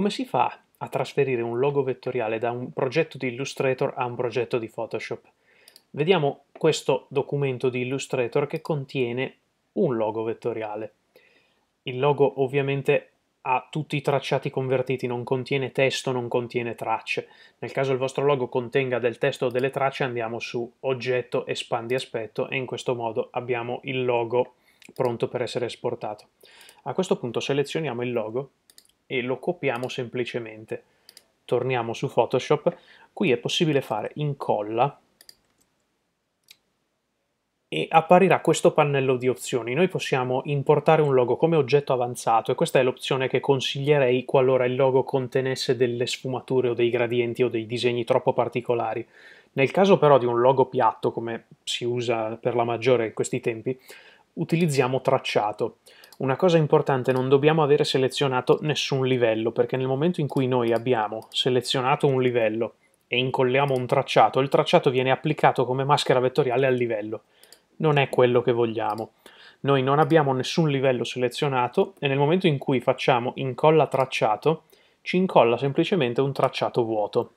Come si fa a trasferire un logo vettoriale da un progetto di Illustrator a un progetto di Photoshop? Vediamo questo documento di Illustrator che contiene un logo vettoriale. Il logo ovviamente ha tutti i tracciati convertiti, non contiene testo, non contiene tracce. Nel caso il vostro logo contenga del testo o delle tracce andiamo su oggetto, espandi aspetto e in questo modo abbiamo il logo pronto per essere esportato. A questo punto selezioniamo il logo e lo copiamo semplicemente. Torniamo su Photoshop, qui è possibile fare incolla e apparirà questo pannello di opzioni. Noi possiamo importare un logo come oggetto avanzato e questa è l'opzione che consiglierei qualora il logo contenesse delle sfumature o dei gradienti o dei disegni troppo particolari. Nel caso però di un logo piatto, come si usa per la maggiore in questi tempi, utilizziamo tracciato. Una cosa importante, non dobbiamo avere selezionato nessun livello, perché nel momento in cui noi abbiamo selezionato un livello e incolliamo un tracciato, il tracciato viene applicato come maschera vettoriale al livello. Non è quello che vogliamo. Noi non abbiamo nessun livello selezionato e nel momento in cui facciamo incolla tracciato, ci incolla semplicemente un tracciato vuoto.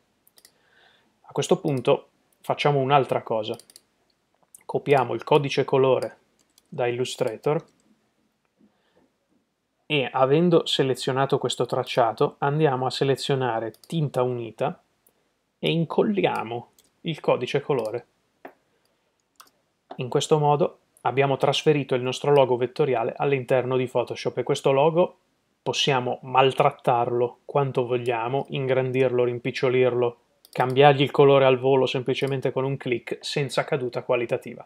A questo punto facciamo un'altra cosa. Copiamo il codice colore da Illustrator e avendo selezionato questo tracciato andiamo a selezionare tinta unita e incolliamo il codice colore. In questo modo abbiamo trasferito il nostro logo vettoriale all'interno di Photoshop e questo logo possiamo maltrattarlo quanto vogliamo, ingrandirlo, rimpicciolirlo, cambiargli il colore al volo semplicemente con un clic senza caduta qualitativa.